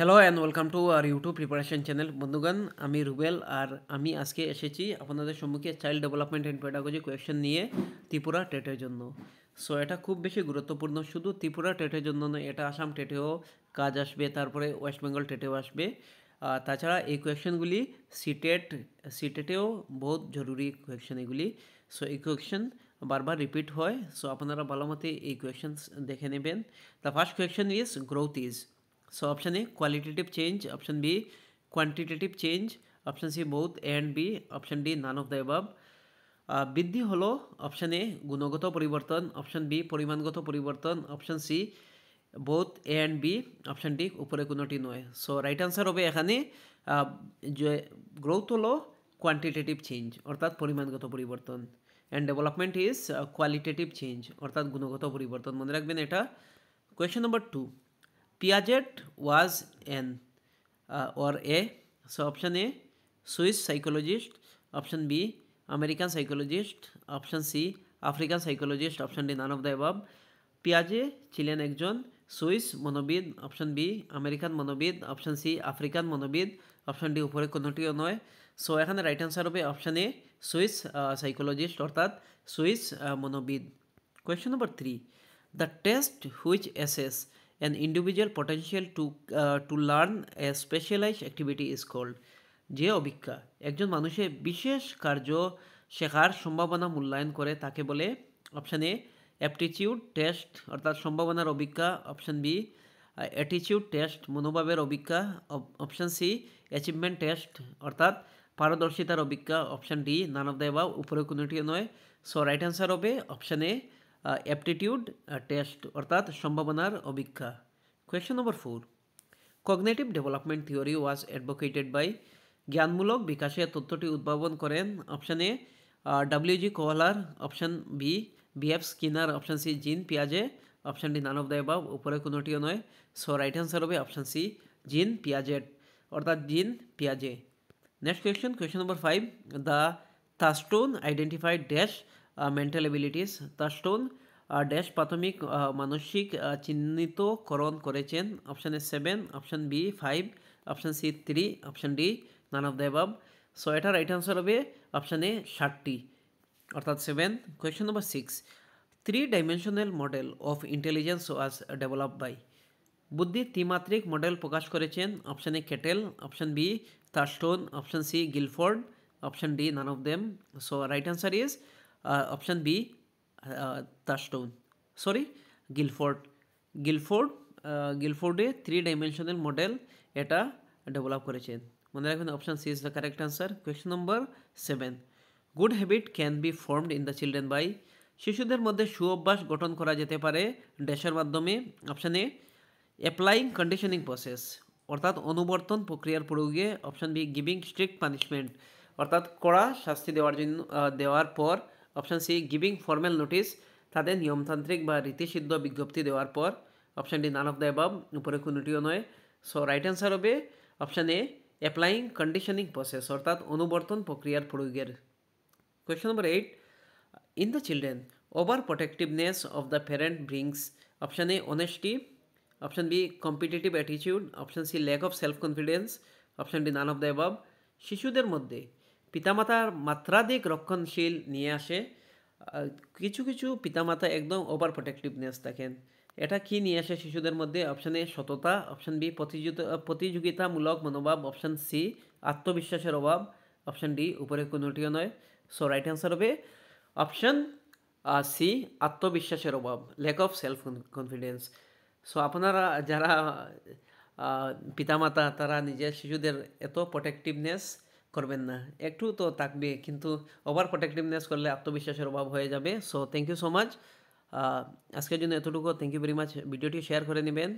Hello and welcome to our YouTube preparation channel বন্ধুগান আমি রুবেল আর আমি আজকে এসেছি আপনাদের সম্মুখে child development and pedagogy question নিয়ে ত্রিপুরা টেটের জন্য সো এটা খুব বেশি গুরুত্বপূর্ণ শুধু ত্রিপুরা টেটের জন্য নয় এটা আসাম টেটেও কাজ আসবে তারপরে ওয়েস্ট বেঙ্গল টেটেও আসবে তাছাড়া এই কোয়েশনগুলি সিটেট সিটেটেও বহুত জরুরি কোয়েশন এগুলি সো এই কোয়েশন বারবার রিপিট হয় সো আপনারা ভালো মতে এই কোয়েশন দেখে নেবেন the first question is growth is So option A qualitative change, option B quantitative change, option C both A and B, option D none of the above. বৃদ্ধি হলো অপশানে গুণগত পরিবর্তন অপশান বি পরিমাণগত পরিবর্তন option C both A and B option D উপরে কোনোটি নয় সো রাইট আনসার হবে এখানে যে গ্রোথ হলো কোয়ান্টিটেটিভ চেঞ্জ অর্থাৎ পরিমাণগত পরিবর্তন and development is qualitative change অর্থাৎ গুণগত পরিবর্তন মনে রাখবেন এটা question number two Piaget was an uh, or a so option A Swiss psychologist option B American psychologist option C African psychologist option D none of the above Piaget ছিলেন একজন Swiss মনোবিদ option B American মনোবিদ option C African মনোবিদ option D উপরে কোনোটিও নয় so এখানে right answer হবে অপশন এ সুইস সাইকোলজিস্ট অর্থাৎ uh, monobid question number three the test which assess An individual potential to, uh, to learn a specialized activity is called যে অভিজ্ঞা একজন মানুষের বিশেষ কার্য শেখার সম্ভাবনা মূল্যায়ন করে তাকে বলে অপশান এ অ্যাপটিচিউড টেস্ট অর্থাৎ সম্ভাবনার অভিজ্ঞা অপশান বি অ্যাটিচিউড টেস্ট মনোভাবের অভিজ্ঞা অপশান সি অ্যাচিভমেন্ট টেস্ট অর্থাৎ পারদর্শিতার অভিজ্ঞা option D none of the উপরে কোনোটি নয় সো রাইট অ্যান্সার হবে অপশান এ অ্যাপটিটিউড টেস্ট অর্থাৎ সম্ভাবনার অবীক্ষা question number four cognitive development theory was advocated by জ্ঞানমূলক বিকাশের তথ্যটি উদ্ভাবন করেন option A W G Kohler option B B F Skinner option C Jean পিয়াজে option D none of the above উপরে কোনোটিও নয় সো রাইট অ্যান্সার হবে অপশান সি জিন পিয়াজেট অর্থাৎ জিন পিয়াজে next question question number five the Thurstone identified dash mental abilities Thurstone dash প্রাথমিক মানসিক চিহ্নিতকরণ করেছেন option A seven option B five option C three option D none of the above so এটা right answer হবে option A ষাটটি অর্থাৎ seven question number six three dimensional model of intelligence was develop by বুদ্ধি ত্রিমাত্রিক model প্রকাশ করেছেন option A Cattell option B Thurstone option C Guilford option D none of them so right answer is option B touchstone sorry Guilford Guilford গিলফোর্ডে three dimensional model এটা develop করেছেন মনে রাখবেন option C is the correct answer question number seven good habit can be formed in the children by শিশুদের মধ্যে সু অভ্যাস গঠন করা যেতে পারে ড্যাশের মাধ্যমে option A applying conditioning process অর্থাৎ অনুবর্তন প্রক্রিয়ার প্রয়োগে option B giving strict punishment অর্থাৎ কড়া শাস্তি দেওয়ার জন্য দেওয়ার পর option C giving formal notice তাদের নিয়মতান্ত্রিক বা রীতিসিদ্ধ বিজ্ঞপ্তি দেওয়ার পর option D none of the above উপরে কোনোটিও নয় সো রাইট অ্যান্সার হবে option A applying conditioning process অর্থাৎ অনুবর্তন প্রক্রিয়ার প্রয়োগের question number eight in the children over protectiveness of the parent brings option A honesty option B competitive attitude option C lack of self confidence option D none of the above শিশুদের মধ্যে পিতামাতার মাত্রাধিক রক্ষণশীল নিয়ে আসে কিছু কিছু পিতামাতা একদম ওভার প্রোটেক্টিভনেস থাকেন এটা কি নিয়ে আসে শিশুদের মধ্যে অপশান এ সততা অপশান বি প্রতিযোগিতা প্রতিযোগিতামূলক মনোভাব অপশান সি আত্মবিশ্বাসের অভাব অপশান ডি উপরে কোনোটিও নয় সো রাইট অ্যান্সার হবে অপশান সি আত্মবিশ্বাসের অভাব lack of self confidence so আপনারা যারা পিতামাতা তারা নিজের শিশুদের এত প্রোটেক্টিভনেস করবেন না একটু তো থাকবে কিন্তু ওভার প্রোটেক্টিভনেস করলে আত্মবিশ্বাসের অভাব হয়ে যাবে so thank you so much আজকের জন্য এতটুকু থ্যাংক ইউ ভেরি মাচ ভিডিওটি শেয়ার করে নেবেন